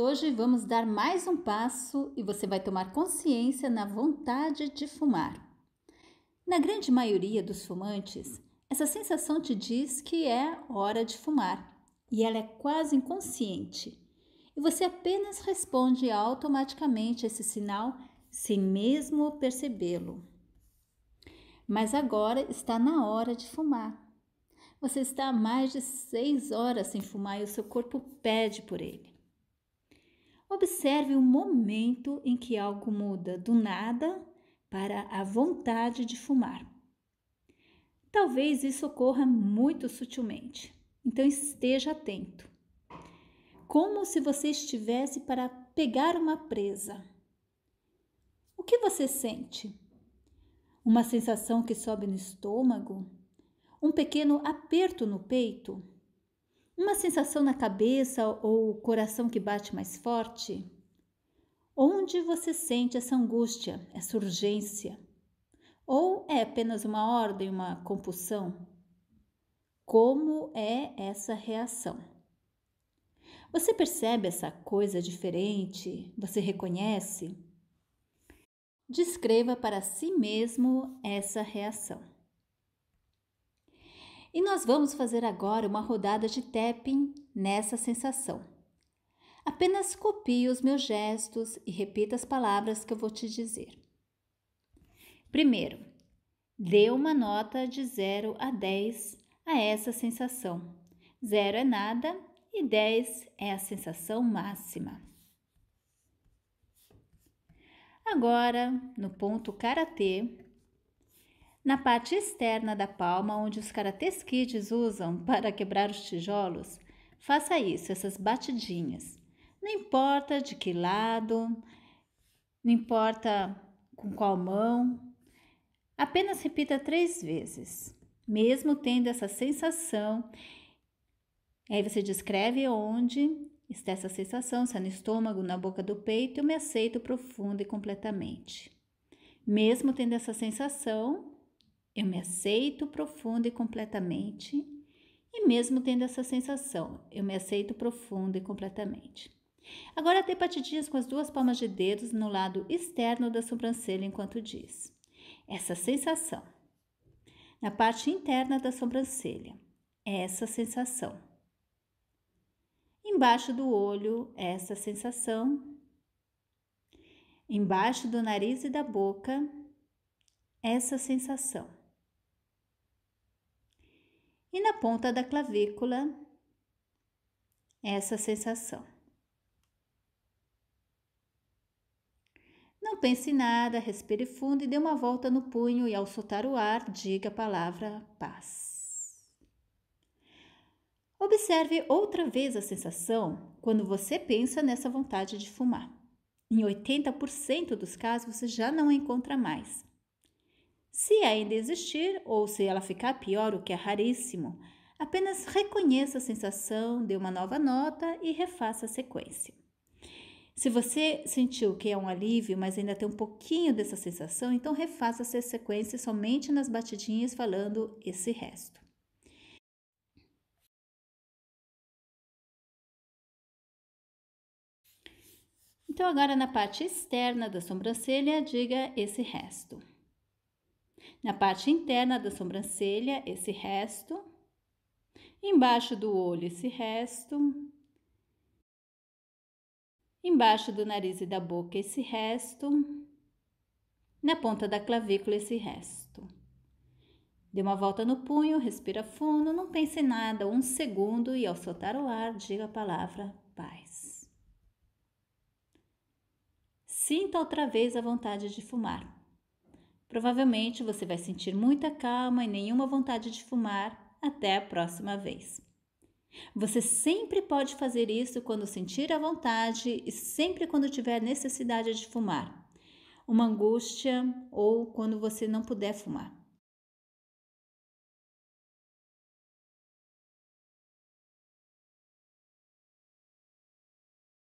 hoje vamos dar mais um passo e você vai tomar consciência na vontade de fumar. Na grande maioria dos fumantes, essa sensação te diz que é hora de fumar e ela é quase inconsciente. E você apenas responde automaticamente esse sinal sem mesmo percebê-lo. Mas agora está na hora de fumar. Você está há mais de seis horas sem fumar e o seu corpo pede por ele. Observe o momento em que algo muda do nada para a vontade de fumar. Talvez isso ocorra muito sutilmente, então esteja atento. Como se você estivesse para pegar uma presa. O que você sente? Uma sensação que sobe no estômago? Um pequeno aperto no peito? Uma sensação na cabeça ou o coração que bate mais forte? Onde você sente essa angústia, essa urgência? Ou é apenas uma ordem, uma compulsão? Como é essa reação? Você percebe essa coisa diferente? Você reconhece? Descreva para si mesmo essa reação. E nós vamos fazer agora uma rodada de tapping nessa sensação. Apenas copie os meus gestos e repita as palavras que eu vou te dizer. Primeiro, dê uma nota de 0 a 10 a essa sensação. 0 é nada e 10 é a sensação máxima. Agora, no ponto karatê, na parte externa da palma, onde os karatês kids usam para quebrar os tijolos, faça isso, essas batidinhas. Não importa de que lado, não importa com qual mão, apenas repita três vezes, mesmo tendo essa sensação. Aí você descreve onde está essa sensação, se é no estômago, na boca do peito, eu me aceito profundo e completamente. Mesmo tendo essa sensação, eu me aceito profunda e completamente, e mesmo tendo essa sensação, eu me aceito profunda e completamente. Agora dê patidinhas com as duas palmas de dedos no lado externo da sobrancelha enquanto diz. Essa sensação. Na parte interna da sobrancelha. É essa sensação. Embaixo do olho, é essa sensação. Embaixo do nariz e da boca, essa sensação e na ponta da clavícula essa sensação. Não pense em nada, respire fundo e dê uma volta no punho e ao soltar o ar, diga a palavra paz. Observe outra vez a sensação quando você pensa nessa vontade de fumar. Em 80% dos casos você já não encontra mais, se ainda existir, ou se ela ficar pior, o que é raríssimo, apenas reconheça a sensação, dê uma nova nota e refaça a sequência. Se você sentiu que é um alívio, mas ainda tem um pouquinho dessa sensação, então refaça essa sequência somente nas batidinhas falando esse resto. Então agora na parte externa da sobrancelha, diga esse resto na parte interna da sobrancelha, esse resto, embaixo do olho, esse resto, embaixo do nariz e da boca, esse resto, na ponta da clavícula, esse resto. Dê uma volta no punho, respira fundo, não pense em nada, um segundo e ao soltar o ar, diga a palavra paz. Sinta outra vez a vontade de fumar. Provavelmente você vai sentir muita calma e nenhuma vontade de fumar até a próxima vez. Você sempre pode fazer isso quando sentir a vontade e sempre quando tiver necessidade de fumar, uma angústia ou quando você não puder fumar.